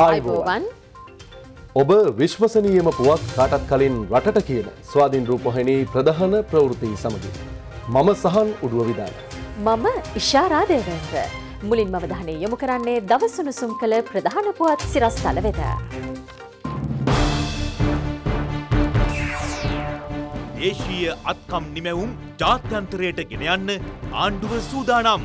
අයිබෝවන් ඔබ විශ්වසනීයම පුවත් කාටත් කලින් රටට කියන ස්වාධීන් රූපහහිනී ප්‍රධාන ප්‍රවෘතියි සමඟින්. මම සහන් උඩුව විදාන. මම ඉශාරාදයවෙන්ද. මුලින් මවධානය යොමු කරන්නේ දවසුනුසුම් කළ ප්‍රධාන පුවත් සිරස්ථල වෙත. දේශීය අත්කම් නිමැවුම් ජාත්‍යන්තරයට ගෙනයන්න ආණ්ඩුව සූදානම්.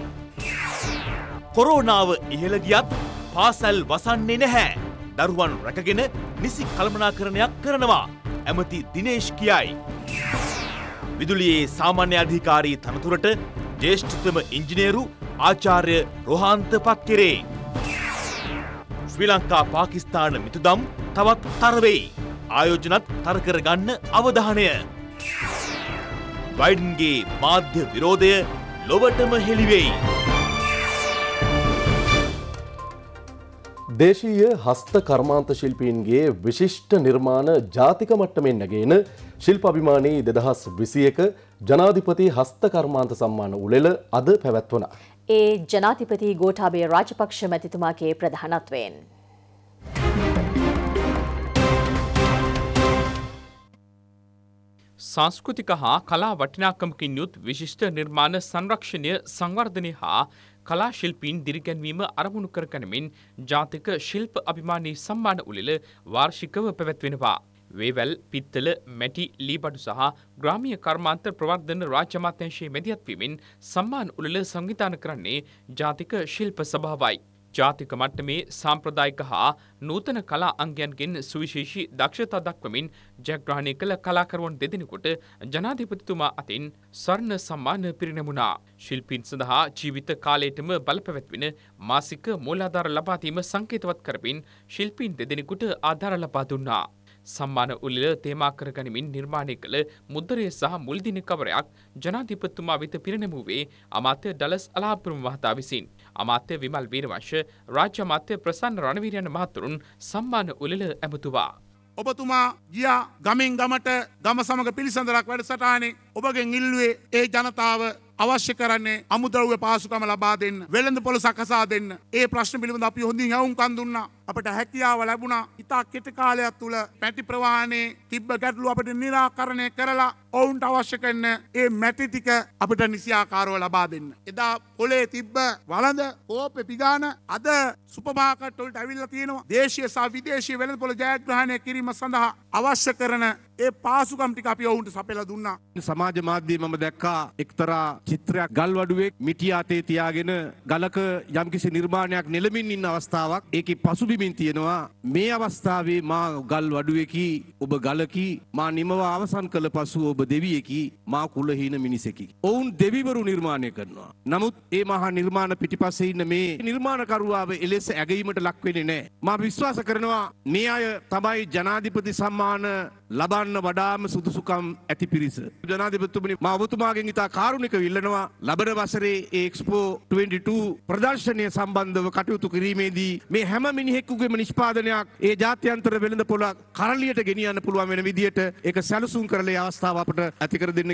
කොරෝනාව ඉහළගියත් පාසැල් වසන්නේ නැහැ. දරුවන් රැකගෙන නිසි කළමනාකරණයක් කරනවා. ඇමති දිනේශ් කියයි. විදුලියේ සාමාන්‍ය අධිකාරී තනතුරට ජේෂ්ඨතම ඉංජිනේරු ආචාර්ය රොහන්ත පත් කෙරේ. ශ්‍රී ලංකා පාකිස්ථාන මිතුදම් තවත් තරවෙයි. ආයෝජනත් තරකරගන්න අවධානය. බයිඩන්ගේ මාධ්‍ය විරෝධය ලොවටම හෙළිවෙයි. දේශීය හස්ත කර්මාන්ත ශිල්පීන්ගේ විශිෂ්ට නිර්මාණ ජාතික මට්ටමෙන් නැගේන ශිල්පභිමානී දෙදහස් විසියක ජනාධිපති හස්තකර්මාන්ත සම්මාන උළෙල අද පැවැත්වන. ඒ ජනාතිපති ගෝඨාබේ රාජපක්ෂ මැතිතුමාගේ ප්‍රධානත්වයෙන්. සංස්කෘතික හා කලා වටිනාකමකින් යුත් විශිෂ්ට නිර්මාණ සංරක්ෂණය සංවර්ධනය හා කලා ශිල්පීන් දිරිගැන්වීම අරමුණු කරගනමින් ජාතික ශිල්ප අභිමානී සම්මාන උළෙල වාර්ෂිකව පැවැත්වෙනවා. වේවැල් පිත්තල මැටි ලීබඩු සහ ග්‍රාමිය කර්මාන්ත ප්‍රවර්ධන රාජ්‍යමාත්‍යංශයේ මැදිහත්වීමෙන් සම්මාන උළෙල සංවිධාන කරන්නේ ජාතික ශිල්ප සභාවයි. ජාතික මට්ටමේ සාම්ප්‍රදායික හා නූතන කලා අංගයන්ගෙන් සුවිශේෂී දක්ෂතා දක්වමින් ජයග්‍රහණය කළ කලාකරුවන් දෙදෙනෙකුට ජනාධිපතිතුමා අතින් ස්වර්ණ සම්මාන පිරිනැමුණා. ශිල්පීන් සඳහා ජීවිත කාලයටම බලපැවැත්වෙන මාසික මූලාධාර ලබාදීම සංකේතවත් කරමින් ශිල්පීන් දෙදෙනෙකුට ආධාර ලබා දුන්නා. සම්මාන උලිල තේමා කරගනිමින් නිර්මාණය කළ මුද්දරය සහ මුල්දින කවරයක් ජනාධිපතිතුමා වෙත පිරිනැමුවේ අමාත්‍ය ඩලස් අලාපුරම් වහතා විසින්. අමාත්‍ය විමල් වීරවංශ රාජ්‍ය අමාත්‍ය ප්‍රසන්න රණවීරයන් මහතුරුන් සම්මාන උළෙල ඇමතුවා. ඔබතුමා ගියා ගමින් ගමට ගම සමග පිළිසඳරක් වැඩසටානේ ඔබගෙන් ඉල්ලුවේ ඒ ජනතාව අවශ්‍ය කරන්නේ අමුද්‍රව්‍ය පාසුකම ලබා දෙන්න වෙළඳ පොළ සකසා දෙන්න ඒ ප්‍රශ්න පිළිබඳ අපි හොඳින් ඇවුම්කන් දුන්නා අපට හැකියාව ලැබුණා ඉතා කෙට කාලයක් තුළ පැටි ප්‍රවාහනේ තිබ්බ ගැටලු අපට නිරාකරණය කරලා ඔවුන්ට අවශ්‍ය කරන ඒ මැටිටික අපිට නිසියාකාරව ලබා දෙන්න. එදා පොලේ තිබ්බ වලඳ කෝප පිගාන අද සුපමාකට්ටොල්ට ඇවිල්ල තියෙනවා දේශය සා විදේශය වෙළඳ පොළ ජයග්‍රහණය කිරීම සඳහා අවශ්‍ය කරන ඒ පාසුකම්ටික අපි ඔවුන්ට සපෙල දුන්නා. සමාජ මාධ්‍යයේ මම දැක්කා එක්තරා චිත්‍රයක් ගල්වඩුවෙක් මිටි අතේ තියාගෙන ගලක යම්කිසි නිර්මාණයක් නෙලමින් ඉන්න අවස්ථාවක්. ඒකේ පසුබිමින් තියෙනවා මේ අවස්ථාවේ මා ගල්වඩුවෙකි ඔබ ගලකි මා නිමව අවසන් කළ පසු ඔබ දෙවියෙකි මා කුලහීන මිනිසෙකි. ඔවුන් දෙවිවරු නිර්මාණය කරනවා. නමුත් ඒ මහා නිර්මාණ පිටිපස්සේ ඉන්න මේ නිර්මාණකරුවාව එලෙස ඇගීමට ලක් වෙන්නේ නැහැ. මා විශ්වාස කරනවා මේ අය තමයි ජනාධිපති සම්මාන ලබන්න වඩාම සුදුසුකම් ඇති පිරිස. ජනාධිපතිතුමනි මා ඔබතුමාගෙන් ඉතා කාරුණිකව ඉල්ලනවා ලබන වසරේ ඒක්ස්පෝ 22 ප්‍රදර්ශනය සම්බන්ධව කටයුතු කිරීමේදී මේ හැම මිනිහෙක්කුගේම නිෂ්පාදනයක් ඒ ජාත්‍යන්තර වෙළඳ පොළ කරලියට ගෙනියන්න පුළුවන් වෙන විදියට ඒක සැලසුම් කරලා අවස්ථාව අපට ඇති කර දෙන්න.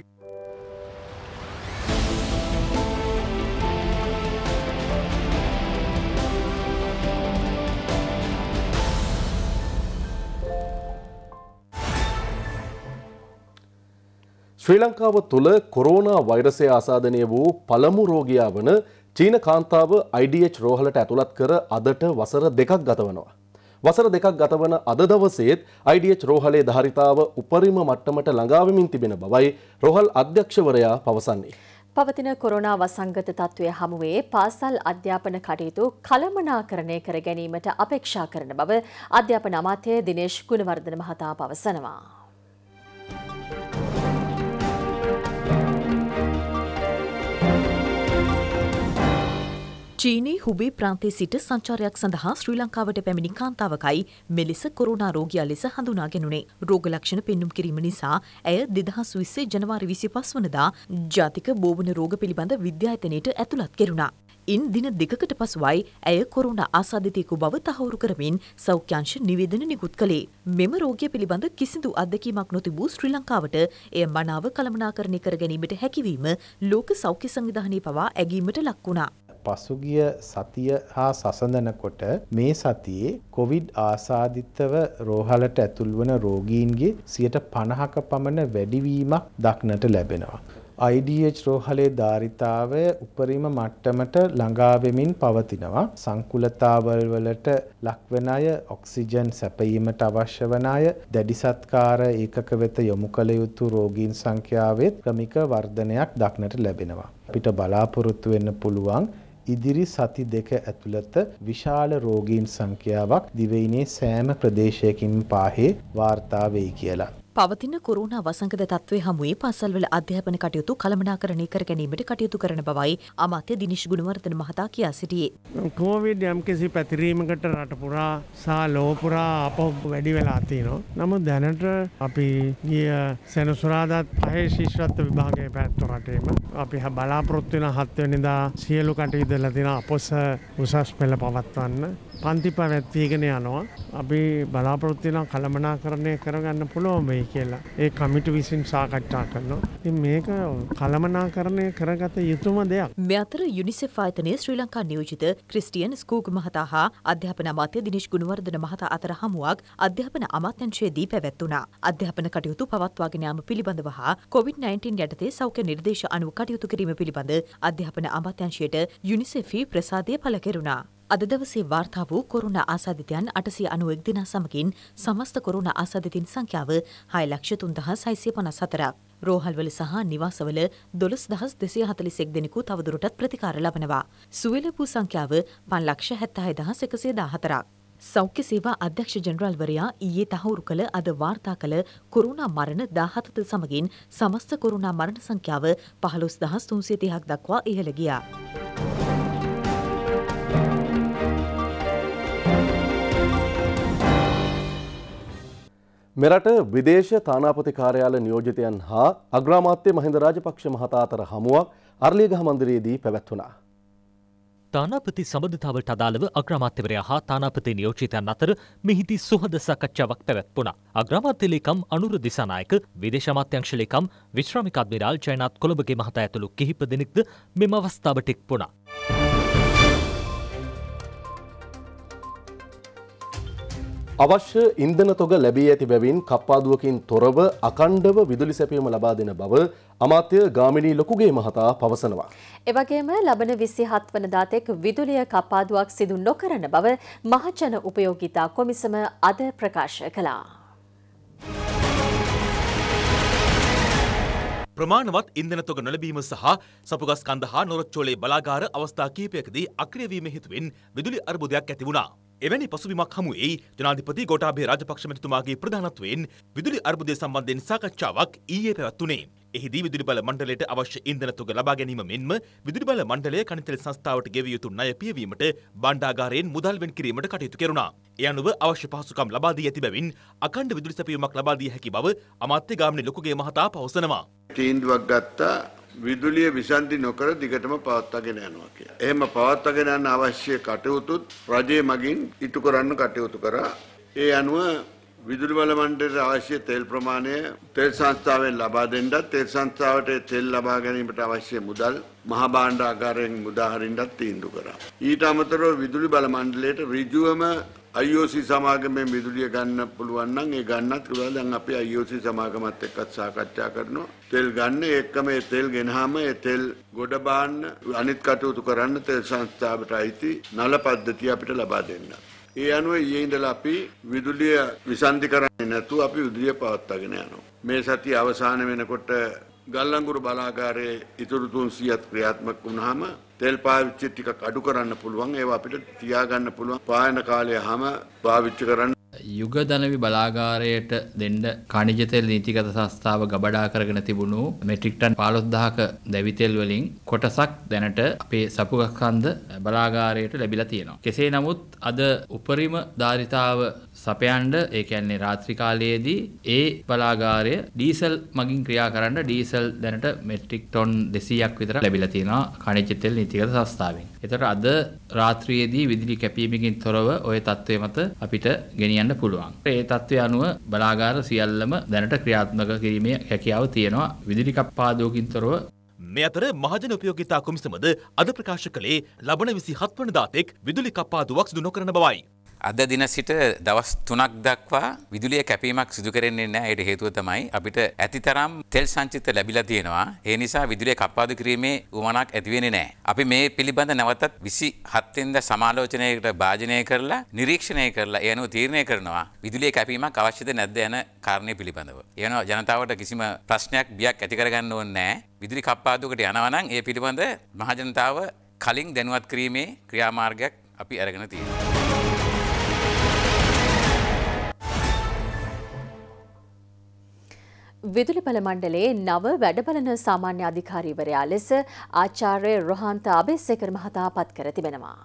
ශ්‍රී ලංකාව තුළ කොරෝනා වෛරසය ආසාධනය වූ පළමු රෝගියා වන චීන කාන්තාව IDH රෝහලට ඇතුළත් කර අදට වසර දෙකක් ගතවනවා. වසර දෙකක් ගතවන අද දවසේත් IDH රෝහලේ ධාරිතාව උපරිම මට්ටමට ළඟාවමින් තිබෙන බවයි රෝහල් අධ්‍යක්ෂවරයා පවසන්නේ. පවතින කොරෝනා වසංගත තත්ත්වය හමුවේ පාසල් අධ්‍යාපන කටයුතු කළමනාකරණය කර ගැනීමට අපේක්ෂා කරන බව අධ්‍යාපන අමාත්‍ය දිනේෂ් ගුණවර්ධන මහතා පවසනවා. චීනී හුබේ ප්‍රාන්තේ සිට සංචාරයක් සඳහා ශ්‍රී ලංකාවට පැමිණි කාන්තාවකයි මෙලෙස කොරෝනා රෝගියා ලෙස හඳුනා ගැනුණේ. රෝග ලක්ෂණ පෙන්නුම් කිරීම නිසා ඇය 2020 ජනවාරි 25 වනදා ජාතික බෝවන රෝග පිළිබඳ විද්‍යායතනයට ඇතුළත් කෙරුණා. ඉන් දින දෙකකට පසුවයි ඇය කොරුණ ආසාධිතයෙකු බව තහවුරු කරමින් සෞඛ්‍යංශ නිවේදන නිකුත් කළේ. මෙම රෝගය පිළිබඳ කිසිදු අත්දැකීමක් නොතිබූ ශ්‍රී ලංකාවට එය මනාව කළමනාකරණය කර ගැනීමට හැකිවීම ලෝක සෞඛ්‍ය සංවිධානය පවා ඇගීමට ලක් වුණා. පසුගිය සතිය හා සසඳනකොට මේ සතියේ කොවිඩ් ආසාධිතව රෝහලට ඇතුල්වන රෝගීන්ගේ සියට පණහක පමණ වැඩිවීමක් දක්නට ලැබෙනවා. IDH රෝහලේ ධාරිතාවය උපරිම මට්ටමට ළඟාවෙමින් පවතිනවා. සංකුලතාවල් වලට ලක්වන අය ඔක්සිජන් සැපයීමට අවශ්‍ය වන අය දැඩිසත්කාර ඒකක වෙත යොමු කළ යුතු රෝගීන් සංඛ්‍යාවේ ක්‍රමික වර්ධනයක් දක්නට ලැබෙනවා. අපිට බලාපොරොත්තු වෙන්න පුළුවන් ඉදිරි සති දෙක ඇතුළත විශාල රෝගීන් සංඛ්‍යාවක් දිවයිනේ සෑම ප්‍රදේශයකින් පාහේ වාර්තා වෙයි කියලා. පවතින කොරුණා වසංගත තත්ත්වය හමුවේ පාසල්වල අධ්‍යාපන කටයුතු කළමනාකරණය කර ගැනීමට කටයුතු කරන බවයි අමාත්‍ය දිනිශ් ගුණවර්ධන මහතා කියා සිටියේ. කෝවිඩ් යම්කිසි පැතිරීමකට රට පුරා සහ ලෝක පුරා අපව වැඩි වෙලා තියෙනවා. නමුත් දැනට අපි ගිය සෙනසුරාදාත් පහේ ශිෂ්‍යත්ව විභාගයේ පැවැත්තු රටේම අපි බලාපොරොත්තු වෙන හත් වෙනිදා සියලු කටයුතු දලා තියෙන අපොස උසස් පෙළ පවත්වන්න පන්ති පැවැත්වීගෙන යනවා. අපි බලාපොරොත්තින කළමනා කරණය කරගන්න පුළුවන් වෙයි කියලා. ඒ කමිට විසින් සාකච්ඡා කරනවා. ඉතින් මේක කළමනා කරණය කරගත යුතුම දෙයක්. මේ අතර යුනිසෙෆ් ආයතනයේ ශ්‍රී ලංකා නියෝජිත ක්‍රිස්ටියන් ස්කූග් මහතා හා අධ්‍යාපන අමාත්‍ය දිනේෂ් ගුණවර්ධන මහතා අතර හමුවක් අධ්‍යාපන අමාත්‍යංශයේදී පැවැත්වුණා. අධ්‍යාපන කටයුතු පවත්වාගෙන යාම පිළිබඳව හා COVID-19 යටතේ සෞඛ්‍ය නිර්දේශ අනුව කටයුතු කිරීම පිළිබඳ අධ්‍යාපන අමාත්‍යංශයට යුනිසෙෆ් ප්‍රසාදය පළ කෙරුණා. අද දවසේ වාර්තා වූ කොරුණ ආසාධිතයන් අටසි අනුවෙක් දෙනා සමගින් සමස්ත කොරුණ ආසාධිතින් සංඛ්‍යාව හය ලක්ෂ තුන්දහ සයිසය පනස් හතරක්. රෝහල්වල සහ නිවාසවල දොළස් දහස් දෙසිය හතලිසෙක් දෙනෙකු තවදුරටත් ප්‍රතිකාර ලබනවා. සුවලපු සංඛ්‍යාව පන්ලක්ෂ හැත්තහය දහස් එකසේ දාහතරක්. සෞඛ්‍ය සේවා අධ්‍යක්ෂ ජනරල්වරයා ඊයේ තහවුරු කළ අද වාර්තා කළ කොරුණා මරණ දාහතත සමගින් සමස්ත කොරුණා මරණ සංඛ්‍යාව පහළොස් දහස් තුන්සිය තිහක් දක්වා ඉහළ ගියා. මෙරට විදේශ තානාපති කාර්යාල නියෝජිතයන් හා අග්‍රාමාත්‍ය මහින්ද රාජපක්ෂ මහතා අතර හමුවක් අරලියගහ මන්දිරයේදී පැවැත්වුණා. තානාපති සබඳතාවට අදාළව අග්‍රාමාත්‍යවරයා හා තානාපති නියෝජිතයන් අතර මෙහිදී සුහද සාකච්ඡාවක් පැවැත්වුණා. අග්‍රාමාත්‍ය ලේකම් අනුර දිසානායක, විදේශ අමාත්‍යංශ ලේකම් විශ්‍රාමික අද්මිරාල් ජයනාත් කොළඹගේ මහතා ඇතුළු කිහිප දෙනෙක්ද මෙම අවස්ථාවට එක්වුණා. අවශ්‍ය ඉන්දන තොග ලැබී ඇති බැවින් කප්පාදුවකින් තොරව අකණ්ඩව විදුලි සැපීම ලබා දෙන බව අමාත්‍ය ගාමිණී ලොකුගේ මහතා පවසනවා. එවගේම ලබන විසි හත් වන දාතෙක් විදුලිය කප්පාදුවක් සිදු නොකරන බව මහජන උපයෝගිතා කොමිසම අද ප්‍රකාශ කළා. ප්‍රමාණවත් ඉන්දන තොග නොලැබීම සහ සපුගස් කඳ හා නොරොච්චෝලේ බලාගාර අවස්ථා කීපයකදී අක්‍රියවීම හේතුවෙන් විදුලි අර්බුදයක් ඇති වුණා. එවැනි පසුබිමක් හමු එයි ජනාධිපති ගෝඨාභය රාජපක්ෂ මැතිතුමාගේ ප්‍රධානත්වයෙන් විදුලි අර්බුදය සම්බන්ධයෙන් සාකච්ඡාවක් ඊයේ පැවැත්වුණේ. එහිදී විදුලි බල මණ්ඩලයට අවශ්‍ය ඉන්ධන තුග ලබා ගැනීම මෙන්ම විදුලි බල මණ්ඩලය කණිතෙල් සංස්ථාවට ගෙවිය යුතු ණය පියවීමට භාණ්ඩාගාරයෙන් මුදල් වෙන් කිරීමට කටයුතු කෙරුණා. ඒ අනුව අවශ්‍ය පහසුකම් ලබා දී ඇති බැවින් අඛණ්ඩ විදුලි සැපයීමක් ලබා දී හැකි බව අමාත්‍ය ගාමිණී ලොකුගේ මහතා පවසනවා. තීන්දුවක් ගත්තා විදුලිය විසන්ධි නොකර දිගටම පවත්වාගෙන යනවා කියලා. එහෙම පවත්වාගෙන යන්න අවශ්‍ය කටයුතුත් රජය මගින් ඉටු කරන්න කටයුතු කරා. ඒ අනුව විදුලි බල මණ්ඩලයට අවශ්‍ය තෙල් ප්‍රමාණය තෙල් සංස්ථාවෙන් ලබා දෙන්නත් තෙල් සංස්ථාවට තෙල් ලබා ගැනීමට අවශ්‍ය මුදල් මහා භාණ්ඩාගාරයෙන් මුදා හරින්නත් තීන්දුව කරා. ඊට අමතරව විදුලි බල මණ්ඩලයට ඍජුවම IOC සමාගමේ විදුලිය ගන්න පුළුවන් නම් ඒ ගන්නත් පුළුවන්. දැන් අපි IOC සමාගමත් එක්කත් සාකච්ඡා කරනවා. තෙල් ගන්න එක්කම ඒ තෙල් ගෙනහම ඒ තෙල් ගොඩ බාන්න අනිත් කටයුතු කරන්න තෙල් සංස්ථාවට අයිති නල පද්ධතිය අපිට ලබා දෙන්න. ඒ අනුව ඊයේ ඉඳලා අපි විදුලිය විසන්ධි කරන්නේ නැතුව අපි විදුලිය පවත්වාගෙන යනවා. මේ සතිය අවසාන වෙනකොට ගල්ලංගුරු බලාගාරයේ ඉතුරු 300ත් ක්‍රියාත්මක වුණාම තෙල් පාවිච්චි ටිකක් අඩු කරන්න පුළුවන් ඒවා අපිට තියාගන්න පුළුවන් පායන කාලය හැම පාවිච්චි කරන්න යුග දනවි බලාගාරයට දෙන්න කණිජතෙල් නීතිගත සංස්ථාව ගබඩා කරගෙන තිබුණු මෙට්‍රික් ටන් 15000ක දැවිතෙල් වලින් කොටසක් දැනට අපේ සපුගකන්ද බලාගාරයට ලැබිලා තියෙනවා. කෙසේ නමුත් අද උපරිම ධාරිතාව සපයන්ඩ ඒ කියන්නේ රාත්‍රී කාලයේදී ඒ බලාගාරය ඩීසල් මගින් ක්‍රියා කරන්න ඩීසල් දැනට මෙට්‍රික් ටොන් 200ක් විතර ලැබිලා තියෙනවා කණිජ තෙල් නීතිගත සංස්ථාවෙන්. ඒතර අද රාත්‍රියේදී විදුලි කැපීමකින් තොරව ওই තත්ත්වය මත අපිට ගෙනියන්න පුළුවන්. ඒ තත්ත්වය අනුව බලාගාර සියල්ලම දැනට ක්‍රියාත්මක කිරීමේ හැකියාව තියෙනවා විදුලි කප්පාදුවකින් තොරව මේ අතර මහජන උපයෝගිතා කොමිසමද අද ප්‍රකාශ කළේ ලබන 27 වනදා තෙක් විදුලි කප්පාදුවක් සිදු නොකරන බවයි. අද දින සිට දවස් තුනක් දක්වා විදුලිය කැපීමක් සිදු කරන්නේ නැහැ. ඒට හේතුව තමයි අපිට ඇතිතරම් තෙල් සංචිත ලැබිලා තියෙනවා. ඒ නිසා විදුලිය කප්පාදු කිරීමේ උවමනාවක් ඇති වෙන්නේ නැහැ. අපි මේ පිළිබඳ නැවතත් 27 වෙනිදා සමාලෝචනයකට භාජනය කරලා නිරීක්ෂණය කරලා ඒ අනුව තීරණය කරනවා විදුලිය කැපීමක් අවශ්‍යද නැද්ද යන කාරණය පිළිබඳව. ඒ අනුව ජනතාවට කිසිම ප්‍රශ්නයක් බියක් ඇති කරගන්න ඕනේ නැහැ. විදුලි කප්පාදුවකට යනවා නම් ඒ පිළිබඳ මහජනතාව කලින් දැනුවත් කිරීමේ ක්‍රියාමාර්ගයක් අපි අරගෙන තියෙනවා. විදුලිබල මණ්ඩලයේ නව වැඩබලන සාමාන්‍ය අධිකාරීවරයා ලෙස ආචාර්ය රොහන්ත අබේසේකර මහතා පත් කර තිබෙනවා.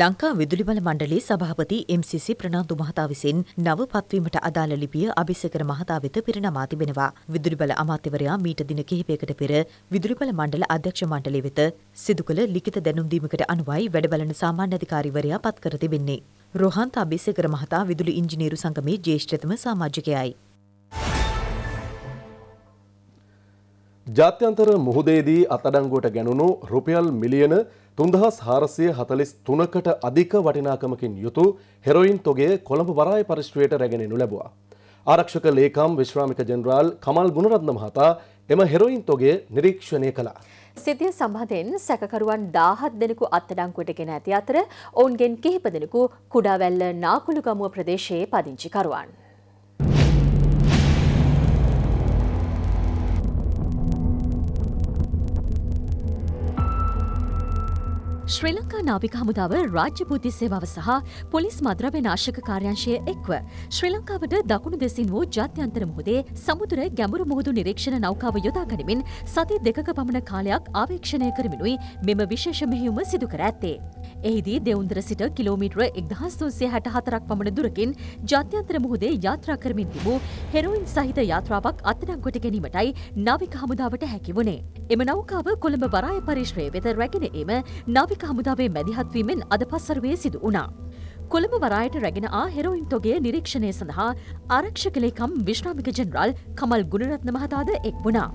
ලංකා විදුලිබල මණ්ඩලේ සභාපති MCC ප්‍රනාන්දු මහතා විසින් නව පත්වීමට අදාළ ලිපිය අබිසේකර මහතා වෙත පිරිනමා තිබෙනවා. විදුලිබල අමාත්‍යවරයා මීට දින කිහිපයකට පෙර විදුලිබල මණ්ඩල අධ්‍යක්ෂ මණ්ඩලය වෙත සිදු කළ ලිඛිත දැනුම් දීමකට අනුවයි වැඩබලන සාමාන්‍ය අධිකාරීවරයා පත් කර තිබෙන්නේ. රොහන්ත අබිසේකර මහතා විදුලි ඉංජිනේරු සංගමේ ජ්‍යෙෂ්ඨතම සමාජිකයයි. ජාත්‍යන්තර මුහුදේදී අතඩංගුවට ගැනුණු රුපියල් මිලියන තුන්දහස් හාරසය හතලිස් තුනකට අධික වටිනාකමකින් යුතු හෙරොයින් තොගේ කොළඹ වරාය පරිශ්්‍රයට රැගෙනෙනු ලැබවා. ආරක්ෂක ලේකම් විශ්‍රාමික ජෙනරාල් කමල් ගුණරත්න මහතා එම හෙරොයින් තොගේ නිරීක්ෂණය කළා. සිතිය සම්බන්ධයෙන් සැකකරුවන් දාහත් දෙනෙකු අත්තඩංකුවට ගෙන ඇති අතර ඔවුන්ගෙන් කිහිප දෙනෙකු කුඩාවැල්ල නාකුළුගමුව ප්‍රදේශයේ පදිංචිකරුවන්. ශ්‍රී ලංකා නාවික හමුදාව රාජ්‍ය බුද්ධි සේවාව සහ පොලිස් මද්‍රව්‍ය නාශක කාර්යංශය එක්ව ශ්‍රී ලංකාවට දකුණු දෙසින් වූ ජාත්‍යන්තර මුහුදේ සමුද්‍ර ගැඹුරු මුහුදු නිරීක්ෂණ නෞකාව යොදා ගනිමින් සති දෙකක පමණ කාලයක් ආවේක්ෂණය කරමිනුයි මෙම විශේෂ මෙහෙයුම සිදු කර ඇත්තේ. එහිදී දෙවුන්දර සිට කිලෝමීටර එක්දහස් තුන්සිය හැට හතරක් පමණ දුරකින් ජාත්‍යන්තර මුහුදේ යාත්‍රා කරමින් තිබූ හෙරෝයින් සහිත යාත්‍රාවක් අත්අඩංගුවට ගැනීමටයි නාවික හමුදාවට හැකි වුණේ. එම නෞකාව කොළඹ වරාය පරිශ්‍රය වෙත රැගෙන එම නාවික හමුදාවේ මැදිහත්වීමෙන් අද පස්සරුවේ සිදු වුණා. කොළඹ වරායට රැගෙන ආ හෙරෝයින් තොගේ නිරීක්ෂණය සඳහා ආරක්ෂකලේකම් විශ්‍රාමික ජෙනරල් කමල් ගුණරත්න මහතාද එක් වුණා.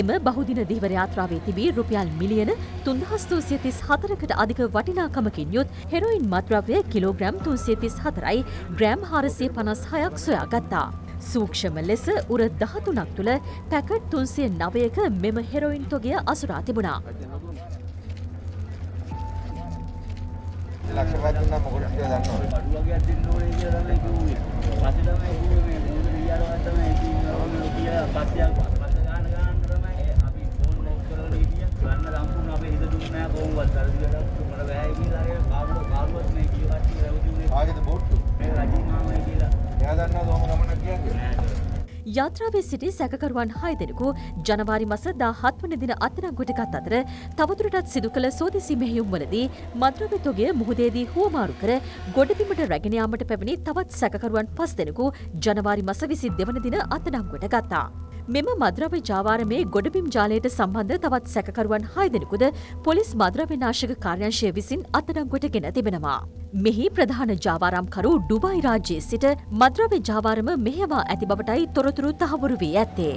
එම බහුදින දීවර යාත්‍රාවේ තිබී රුපියල් මිලියන තුන්දහස්තුසිය තිස් හතරකට අධික වටිනාකමකින් යුත් හෙරොයින් මත්ද්‍රව්‍ය කිලෝග්‍රම් තුන්සිය තිස් හතරයි ග්‍රෑම් හාරසිය පනස් හයක් සොයා ගත්තා. සූක්ෂම ලෙස උර දහතුනක් තුළ පැකට් තුන්සේ නවයක මෙම හෙරොයින් තොගය අසුරා තිබුණා. ලක්ෂ පත්න්න මොකට දන්නවා. යාත්‍රාවේ සිටි සැකකරුවන් හය දෙනෙකු ජනවාරි මස දා හත්වන දින අත්තරංගුටකත් අතර තවතුරටත් සිදු කළ සෝදිසි මෙහෙයුම් වලදී මද්‍රවතුගේ මුහදේදී හුවමාරු කර ගොඩබිමට රැගෙනයාමට පැවැනි තවත් සැකකරුවන් පස් දෙනෙකු ජනවාරි මස විසි දෙවන දින අත්තරංගුට ගත්තා. මෙම මද්‍රව්‍ය ජාවාරමේ ගොඩබිම් ජාලයට සම්බන්ධ තවත් සැකකරුවන් හයදෙනෙකුද පොලිස් මද්‍රව්‍ය නාශක කාර්යංශය විසින් අත්අඩංගුවට ගෙන තිබෙනවා. මෙහි ප්‍රධාන ජාවාරම්කරු ඩුබයි රාජ්‍යයේ සිට මද්‍රව්‍ය ජාවාරම මෙහෙවා ඇති බවටයි තොරතුරු තහවුරු වී ඇත්තේ.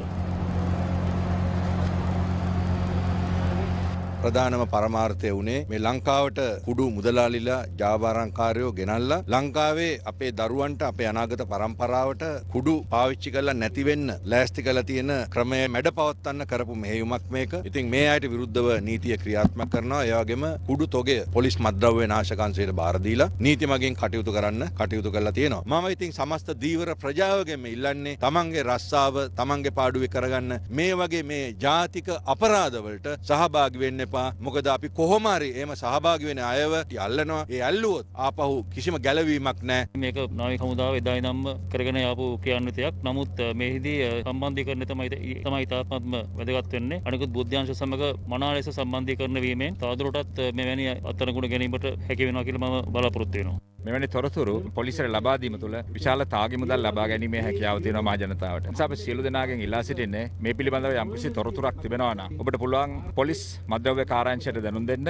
ප්‍රධානම පරමාර්ථය වනේ මේ ලංකාවට කුඩු මුදලාලිලා ජාවාරංකාරයෝ ගෙනල්ලා ලංකාවේ අපේ දරුවන්ට අපේ අනාගත පරම්පරාවට කුඩු පාවිච්චි කරලා නැතිවෙන්න ලෑස්ති කලා තියෙන ක්‍රමය මැඩ පවත්වන්න කරපු මෙහෙයුමක් මේක ඉතින් මේ අයට විරුද්ධව නීතිය ක්‍රියාත්මක කරනවා ඒවගේම කුඩු තොගේ පොලිස් මද්‍රව්‍ය නාශකන්සයට බාරදීලා නීති මගින් කටයුතු කරන්න කටයුතු කරලා තියෙනවා මම ඉතින් සමස්ත දීවර ප්‍රජාවගෙම ඉල්ලන්නේ තමන්ගේ රස්සාව තමන්ගේ පාඩුවේ කරගන්න මේ වගේ මේ ජාතික අපරාධවලට සහභාගි වෙන්න එපා මොකද අපි කොහොමරි එම සහභාගි වෙන අයවට අල්ලනවා ඒ ඇල්ලුවොත් ආපහු කිසිම ගැලවීමක් නෑ මේක නාවික හමුදාව එදායි නම්ම කරගෙන යාපු ක්‍රියාන්විතයක් නමුත් මෙහිදී සම්බන්ධීකරණය තමයි තමයි ඉතාමත්ම වැදගත් වෙන්නේ අනිකුත් බුද්ධ්‍යංශ සමග මනා ලෙස සම්බන්ධීකරණය වීමෙන් තවදුරටත් මෙවැනි අත්අඩංගුවට ගැනීමට හැකි වෙනවා කියලා මම බලාපොරොත්තු වෙනවා මෙවැනි තොරතුරු පොලිසියට ලබා දීම තුළ විශාල තාගිමුදල් ලබා ගැනීමේ හැකියාව තියෙනවා මහ ජනතාවට. නිසා අපි සියලු දෙනාගෙන් ඉල්ලා සිටින්නේ මේ පිළිබඳව යම්කිසි තොරතුරක් තිබෙනවා නම් ඔබට පුළුවන් පොලිස් මද්‍රව්‍ය කාර්යාංශයට දැනුම් දෙන්න.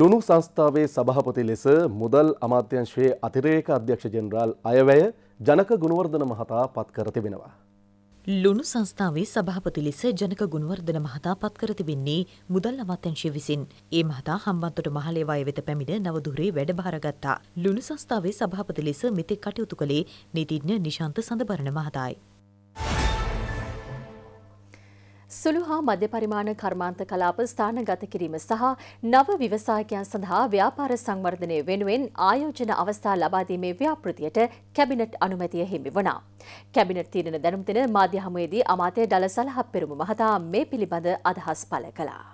ලුණු සංස්ථාවේ සභාපති ලෙස මුදල් අමාත්‍යංශයේ අතිරේක අධ්‍යක්ෂ ජෙනරාල් අයවැය ජනක ගුණවර්ධන මහතා පත් කර තිබෙනවා. ලුණු සංස්ථාවේ සභාපති ලෙස ජනක ගුණවර්ධන මහතා පත් කර තිබෙන්නේ මුදල් අමාත්‍යංශය විසින්. ඒ මහතා හම්බන්තොට මහලේවාය වෙත පැමිණ නවදුරේ වැඩභාරගත්තා. ලුණු සංස්ථාවේ සභාපති ලෙස මෙතෙක් කටයුතු කළේ නීතිඥ නිශාන්ත සඳබරණ මහතායි. සුළු හා මධ්‍ය පරිමාණ කර්මාන්ත කලාප ස්ථානගත කිරීම සහ නව විවසායකයන් සඳහා ව්‍යාපාර සංවර්ධනය වෙනුවෙන් ආයෝජන අවස්ථා ලබාදීමේ ව්‍යාපෘතියට කැබිනට් අනුමැතිය හිමි වුණා. කැබිනට් තීරණ දැනුම් දෙන මාධ්‍ය හමුවේදී අමාත්‍ය දළ සලහක් පෙරමු මහතා මේ පිළිබඳ අදහස් පළ කළා.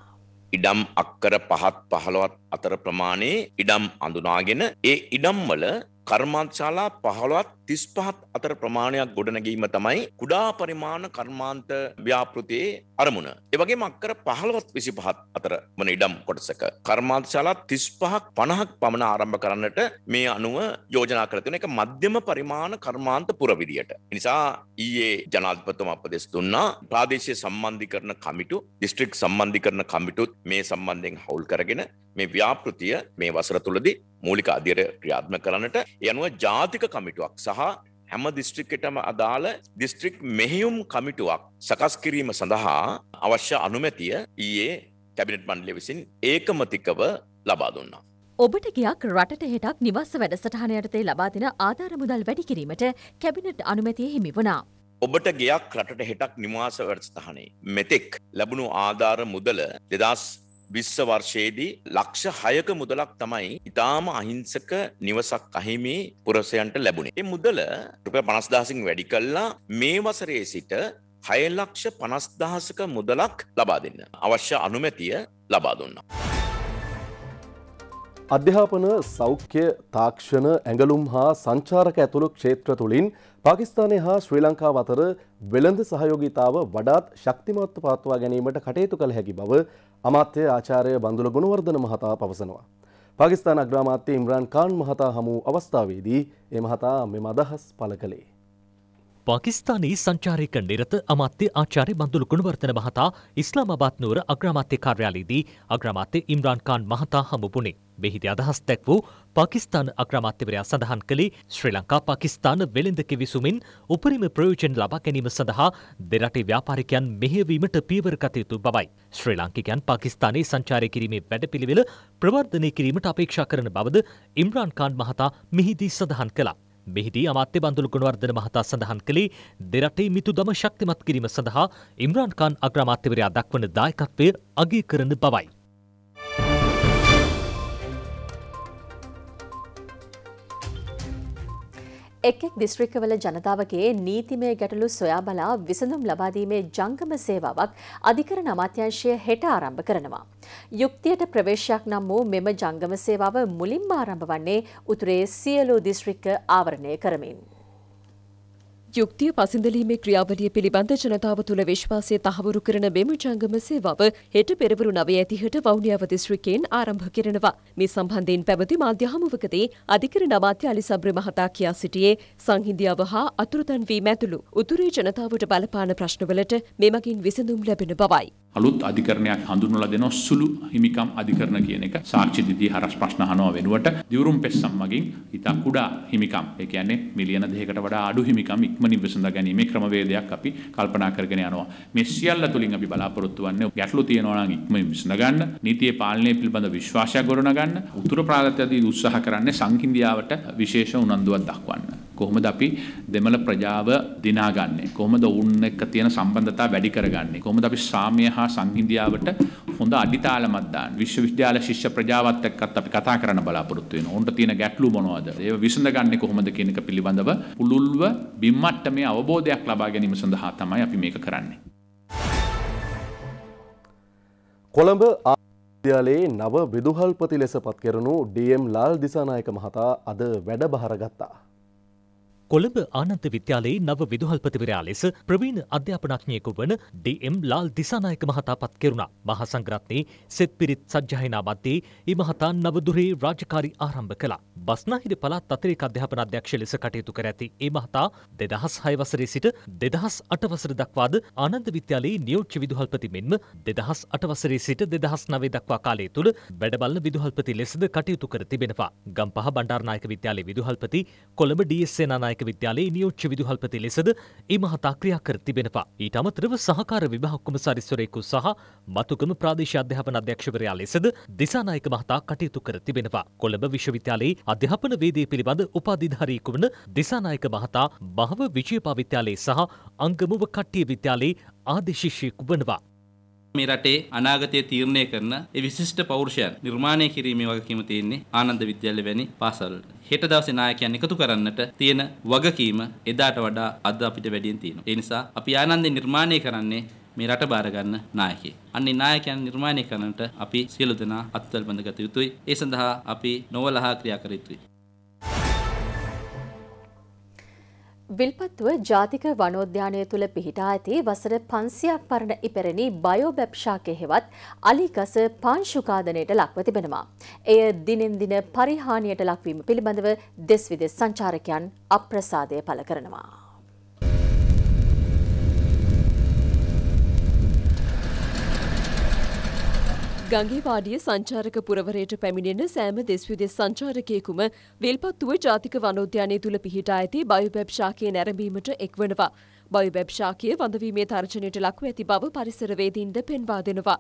ඉඩම් අක්කර පහත් පහළොවත් අතර ප්‍රමාණයේ ඉඩම් අඳුනාගෙන ඒ ඉඩම්වල කර්මාන්තශාලා පහළොවත් තිස්පහත් අතර ප්‍රමාණයක් ගොඩනැගීම තමයි කුඩා පරිමාණ කර්මාන්ත ව්‍යාපෘතියේ අරමුණ. එවගේ මක්කර පහළවත් විසි පහත් අතර වන ඉඩම් කොටසක. කර්මාන්තශලා තිස්පහක් පණහක් පමණ ආරම්භ කරන්නට මේ අනුව යෝජනා කරතින එක මධ්‍යම පරිමාණ කර්මාන්ත පුරවිදියට. නිසා ඊයේ ජනාධපතම අප දෙස් දුන්නා ප්‍රාදේශය සම්බන්ධි කරන කමිටු දිස්ට්‍රික් සම්බන්ධි කරන කමිටුත් මේ සම්බන්ධයෙන් හවුල් කරගෙන මේ ව්‍යාපෘතිය මේ වසර තුළදී මූලික අධිර ක්‍රියාත්ම කරන්නට යනුව ජාතික කමිටුවක් සහ සහ හැම දිස්ත්‍රික්කටම අදාළ දිස්ත්‍රික් මෙහියුම් කමිටුවක් සකස් කිරීම සඳහා අවශ්‍ය අනුමැතිය ඊයේ කැබිනට් මණ්ඩලය විසින් ඒකමතිකව ලබා දුන්නා. ඔබට ගයක් රටට හෙටක් නිවස්ස වැඩසටහනයටතේ ලබාතින ආධාර මුදල් වැඩි කිරීමට කැබිනට් අනුමැතිය හිමි වනා. ඔබට ගෙයක් රටට හෙටක් නිවාස වැඩස්ථානේ මෙතෙක් ලැබුණු ආධාර මුදල දෙදස් විස්ස වර්ෂයේදී ලක්ෂ හයක මුදලක් තමයි ඉතාම අහිංසක නිවසක් අහිමි පුරසයන්ට ලැබුණේ. ඒ මුදල රුපය පනස්දාසින් වැඩි කල්ලා මේ වසරේ සිට හයලක්ෂ පනස්දහසක මුදලක් ලබා දෙන්න. අවශ්‍ය අනුමැතිය ලබා දුන්නා. අධ්‍යාපන සෞඛ්‍ය තාක්ෂණ ඇඟලුම් හා සංචාරක ඇතුළු ක්ෂේත්‍ර තුළින් පාකිස්ානය හා ශ්‍රී ලංකාව අතර වෙළඳ සහයෝගීතාව වඩාත් ශක්තිමත්ව පාත්වා ගැනීමට කටයුතු කළ හැකි බව අමාත්‍ය ආචාර්ය බඳුල ගුණවර්ධන මහතා පවසනවා. පාකිස්ාන අග්‍රාමාත්‍ය ඉම්රාන් කාන් මහතා හමු අවස්ථාවේදී ඒ මහතා මෙම අදහස් පළ කළේ. පාකිස්ානයේ සංචාරයක නිරත අමත්‍ය ආචාරය බඳුළු කුණවර්තන මහතා ඉස්ලාමබාත් නුවර අග්‍රාමාත්‍ය කාර්යාලයේදී අග්‍රාමාත්‍ය ඉම්රාන්කාන් මහතා හමුපුුණේ. මෙහිදී අදහස් දැක් වූ පාකිස්ාන අග්‍රාමාත්‍යවරයා සඳහන් කළේ ශ්‍රී ලංකා පාකිස්ාන වෙළඳක විසුමින් උපරිම ප්‍රයෝජන ලබා ගැනීම සඳහා දෙරටේ ව්‍යාපාරිකයන් මෙහෙවීමට පීවර කතයුතු බවයි. ශ්‍රී ලාංකිකයන් පාකිස්ානයේ සංචාරය කිරීමේ වැඩපිළිවෙල ප්‍රවර්ධනය කිරීමට අපේක්ෂා කරන බවද ඉම්රාන්කාන් මහතා මෙහිදී සඳහන් කලා. මෙහිදී අමාත්‍ය බන්දුල ගුණවර්ධන මහතා සඳහන් කළේ දෙරටේ මිතු දම ශක්තිමත් කිරීම සඳහා ඉම්රාන් කාන් අග්‍රාමාත්‍යවරයා දක්වන දායකත්වය අගය කරන බවයි. එක් එක් දිස්ත්‍රික්කවල ජනතාවගේ නීතිමය ගැටලු සොයා බලා විසඳුම් ලබාදීමේ ජංගම සේවාවක් අධිකරණ අමාත්‍යංශය හෙට ආරම්භ කරනවා. යුක්තියට ප්‍රවේශයක් නම් වූ මෙම ජංගම සේවාව මුලින්ම ආරම්භ වන්නේ උතුරේ සියලු දිස්ත්‍රික්ක ආවරණය කරමින්. යුක්තිය පසිඳලීමේ ක්‍රියාවලිය පිළිබඳ ජනතාව තුළ විශ්වාසය තහවුරු කරන මෙම ජංගම සේවාව හෙට පෙරවරු නවය ඇතිහට වෞනියාව දිස්ත්‍රිකයෙන් ආරම්භ කරනවා. මේ සම්බන්ධයෙන් පැවති මාධ්‍ය හමුවකදී අධිකරණ අමාත්‍ය අලි සබ්‍ර මහතා කියා සිටියේ සංහිඳියාව හා අතුරුදන්වීම ඇතුළු උතුරේ ජනතාවට බලපාන ප්‍රශ්නවලට මෙමගින් විසඳුම් ලැබෙන බවයි. අලුත් අධිකරණයක් හඳුන්වලා දෙනවා සුළු හිමිකම් අධිකරණ කියන එක සාක්ෂි දිදී හරස් ප්‍රශ්න අහනවා වෙනුවට දිවුරුම් පෙස්සම් මගින් ඉතා කුඩා හිමිකම් ඒ කියන්නේ මිලියන දෙකකට වඩා අඩු හිමිකම් ඉක්මනින් විසඳ ගැනීමේ ක්‍රමවේදයක් අපි කල්පනා කරගෙන යනවා මේ සියල්ල තුලින් අපි බලාපොරොත්තු වෙන්නේ ගැටලු තියෙනවා නම් ඉක්මනින් විසඳ ගන්න නීතියේ පාලනය පිළිබඳ විශ්වාසය ගොඩනගන්න උතුරු ප්‍රාදත්‍යදී උත්සාහ කරන්නේ සංහිඳියාවට විශේෂ උනන්දුවක් දක්වන්න කොහොමද අපි දෙමළ ප්‍රජාව දිනාගන්නේ කොහොමද ඔවුන් එක්ක තියෙන සම්බන්ධතා වැඩි කරගන්නේ කොහොමද අපි සාමය හා හා සංහින්දියාවට හොඳ අඩිතාලමත්දාන් විශ්වවිද්‍යාල ශිෂ්‍ය ප්‍රජාවත් එක්කත් අපි කතා කරන්න බලාපොරොත්තු වෙනවා. උන්ට තියෙන ගැටලු මොනවද? ඒව විසඳගන්නේ කොහොමද කියන එක පිළිබඳව පුළුල්ව බිම්මට්ටමේ අවබෝධයක් ලබා ගැනීම සඳහා තමයි අපි මේක කරන්නේ. කොළඹ විද්‍යාලයේ නව විදුහල්පති ලෙස පත් කරනු ඩම් ලාල් දිසානායක මහතා අද වැඩ බහරගත්තා. කොළඹ ආනන්ත විද්‍යාලයේ නව විදුහල්පතිවරයා ලෙස ප්‍රවීණ අධ්‍යාපනඥයෙකු වන ඩම් ලාල් දිසානායක මහතා පත් කෙරුණා. මහා සංග්‍රත්නයේ සෙත් පිරිත් සජ්ජායනා මැද්දේ ඒ මහතා නවදුරේ රාජකාරි ආරම්භ කළා. බස්නාහිර පළාත් අතිරේක අධ්‍යාපන අධ්‍යක්ෂ ලෙස කටයුතු කර ඇති ඒ මහතා 2006 වසරේ සිට 2008 වසර දක්වාද ආනන්ද විද්‍යාලයේ නියෝජ්‍ය විදුහල්පති මෙන්ම 2008 වසරේ සිට 2009 දක්වා කාලය තුළ වැඩබල්ල විදුහල්පති ලෙසද කටයුතු කර තිබෙනවා. ගම්පහ බණ්ඩාරනායක විද්‍යාලයේ විදුහල්පති කොළඹ ඩී.එස්.සේනානායක නායක විද්‍යාලයේ නියෝච්ච විදුහල්පති ලෙසද ඒ මහතා ක්‍රියා කර තිබෙනවා. ඊට අමතරව සහකාර විභාග කොමසාරිස්වරයෙකු සහ මතුකම ප්‍රාදේශීය අධ්‍යාපන අධ්‍යක්ෂවරයා ලෙසද දිසානායක මහතා කටයුතු කර තිබෙනවා. කොළඹ විශ්වවිද්‍යාලයේ අධ්‍යාපන වේදේ පිළිබඳ උපාධිධාරීකු වන දිසානායක මහතා බහව විජය පාවිද්‍යාලයේ සහ අංගමුව කට්ටිය විද්‍යාලයේ ආදිශිෂ්‍යයෙකු වනවා. මේ රටේ අනාගතය තීරණය කරන ඒ විශිෂ්ට පෞරුෂයන් නිර්මාණය කිරීමේ වගකීම තියෙන්නේ ආනන්ද විද්‍යාලය වැනි පාසල්වලට. හෙට දවසේ නායකයන් එකතු කරන්නට තියෙන වගකීම එදාට වඩා අද අපිට වැඩියෙන් තියෙනවා. ඒ නිසා අපි ආනන්දේ නිර්මාණය කරන්නේ මේ රට බාර ගන්න නායකයෙක්. අන්නේ නායකයන් නිර්මාණය කරන්නට අපි සියලු දෙනා අත්වල බඳ ගත යුතුයි. ඒ සඳහා අපි නොවලහා ක්‍රියා කර යුතුයි. විල්පත්තුව ජාතික වනෝද්‍යානය තුළ පිහිටා ඇති වසර පන්සියක් පරණ ඉපැරණි බයෝබැප්ෂාකය හෙවත් අලිකස පාංශුකාදනයට ලක්ව තිබෙනවා. එය දිනෙන්දින පරිහානියට ලක්වීම පිළිබඳව දෙස් විදෙස් සංචාරකයන් අප්‍රසාදය පළ කරනවා. ගංගේවාඩිය සංචාරක පුරවරයට පැමිණෙන සෑම දෙස්විදෙස් සංචාරකයෙකුම විල්පත්තුව ජාතික වනෝද්‍යානය තුළ පිහිටා ඇති බයුබැබ්ශාකය නැරඹීමට එක්වනවා. බයුබැබ්ශාකය වඳවීමේ තර්ජනයට ලක්ව ඇති බව පරිසරවේදීන්ද පෙන්වා දෙනවා.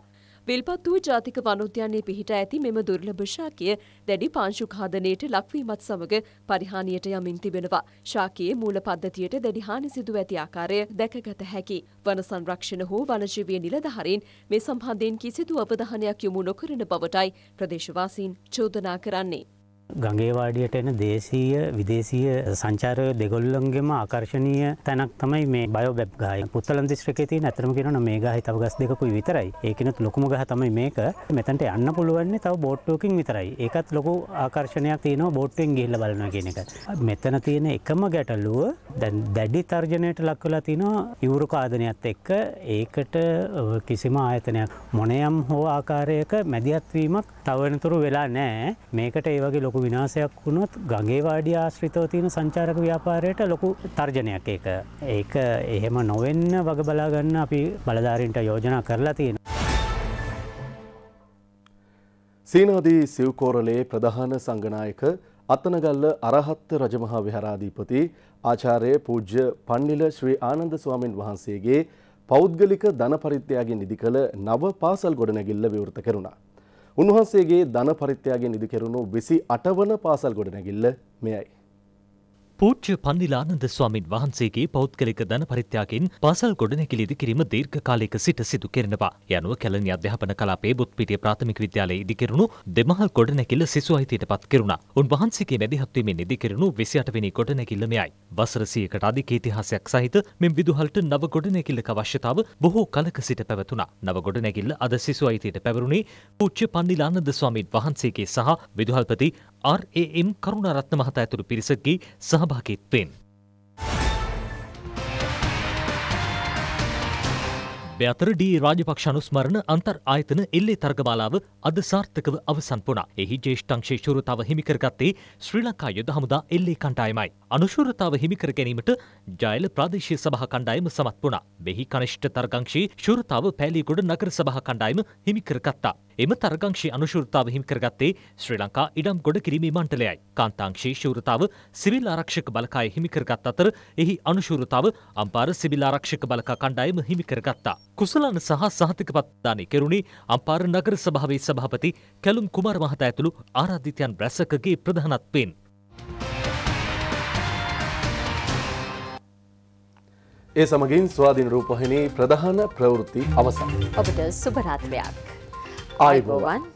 විල්පත්තුව ජාතික වනෝද්‍යානයේ පිහිට ඇති මෙම දුර්ලභ ශාකය දැඩි පාංශුක හදනයට ලක්වීමත් සමග පරිහානියට යමින් තිබෙනවා. ශාකයේ මූල පද්ධතියට දැඩි හානි සිදුව ඇති ආකාරය දැකගත හැකි. වන සංරක්ෂණ හෝ වනජීවී නිලධාරීන් මේ සම්බන්ධයෙන් කිසිදු අවධානයක් යොමු නොකරන බවටයි ප්‍රදේශවාසීන් චෝදනා කරන්නේ. ගඟේවාඩියට එන දේශීය විදේශීය සංචාරය දෙගොල්ලොන්ගේම ආකර්ශණීය තැනක් තමයි මේ බයෝබැබ් ගාය පුත්තලන් දිශ්‍රකේ තියෙන ඇතරම කියන මේ ගහ තව ගස් දෙකකුයි විතරයි ඒකනත් ලොකුම ගහ තමයි මේක මෙතැන්ට යන්න පුළුවන්නේ තව බෝට්ටෝකින් විතරයි ඒකත් ලොකු ආකර්ශණයක් තියෙනවා බෝට්ටෙන් ගිහිල්ල බලන කියන එක මෙතන තියෙන එකම ගැටලුව දැන් දැඩි තර්ජනයට ලක්වලා තිනවා යවුරුකාදනයක්ත් එක්ක ඒකට කිසිම ආයතනයක් මොනයම් හෝ ආකාරයක මැදිහත්වීමක් තවනතුරු වෙලා නෑ මේකට ඒවගේ ලොක ලොකු විනාසයක් වුණොත් ගගේ වාඩි ආශ්‍රිතව තියෙන සංචාරක ව්‍යාපාරයට ලොකු තර්ජනයක් ඒක. ඒක එහෙම නොවෙන්න වග බලාගන්න අපි බලධාරින්ට යෝජනා කරලා තියෙන. සීනාදී සිව්කෝරලේ ප්‍රධාන සංගනායක අත්තනගල්ල අරහත්ත රජමහා විහාරාධීපති ආචාර්ය පූජ්‍ය පණ්ඩිල ශ්‍රී ආනන්ද ස්වාමින් වහන්සේගේ පෞද්ගලික ධන පරිත්‍යාගයෙන් ඉදි කළ නව පාසල් ගොඩනැගිල්ල විවෘත කෙරුණා. උන්වහන්සේගේ ධන පරිත්‍යාගයෙන් ඉදිකෙරුණු 28 වන පාසල් ගොඩනැගිල්ල මෙයයි. පූච්ච පන්දිලානන්ද ස්වාමින් වහන්සේගේ පෞද්ගලික ධන පරිත්‍යාගින් පාසල් ගොඩනැකිලිදි කිරීම දීර්ඝ කාලයක සිට සිදු කෙරෙනවා. යනුව කැලණි අධ්‍යාපන කලාපයේ බුත්පිටිය ප්‍රාථමික විද්‍යාලයේ ඉදිකෙරුණු දෙමහල් ගොඩනැකිල්ල සිසු අයිතියට පත් කෙරුණා. උන්වහන්සේගේ මැදිහත් වීමෙන් ඉදිකෙරුණු 28 වෙනි ගොඩනැකිල්ල මෙයයි. වසර 100කට අධික ඉතිහාසයක් සහිත මෙම විදුහල්ට නව ගොඩනැකිල්ලක අවශ්‍යතාව බොහෝ කලක සිට පැවතුණා. නව ගොඩනැකිල්ල අද සිසු අයිතියට පැවරුණේ පූච්ච පන්දිලානන්ද ස්වාමින් වහන්සේගේ සහ විදුහල්පති RAM කරුණාරත්න මහතා ඇතුළු පිරිසගේ සහභාගීත්වයෙන්. අතර ඩී රාජපක්ෂ අනුස්මරණ අන්තර් ආයතන එල්ලේ තරගමාලාව අද සාර්ථකව අවසන් වුණා. එහි ජේෂ්ඨංශයේ ශූරතාව හිමිකරගත්තේ ශ්‍රී ලංකා යුද හමුදා එල්ලේ කණ්ඩායමයි. අනුශූරතාව හිමිකර ගැනීමට ජයල ප්‍රාදේශීය සභා කණ්ඩායම සමත් වුණා. මෙහි කනිෂ්ඨ තරගංශයේ ශූරතාව පෑලියගොඩ නගර සභා කණ්ඩායම හිමිකරගත්තා. එම තරගංශී අනුශූරතාව හිමිකරගත්තේ ශ්‍රී ලංකා ඉඩම් ගොඩ කිරීමේ මණ්ඩලයයි. කාන්තාංශී ශූරතාව සිවිල් ආරක්ෂක බලකාය හිමිකරගත් අතර එහි අනුශූරතාව අම්පාර සිවිල් ආරක්ෂක බලකා කණ්ඩායම හිමිකරගත්තා. කුසලන සහ සහතික පත්දානය කෙරුණේ අම්පාර නගර සභාවේ සභාපති කැලුම් කුමාර මහතා ඇතුළු ආරාධිතයන් රැසකගේ ප්‍රධානත්වයෙන්. ඒ සමගින් ස්වාධීන රූපහිනී ප්‍රධාන ප්‍රවෘත්ති අවසන්. ඔබට සුභරාත්‍රයක්. Hi, everyone.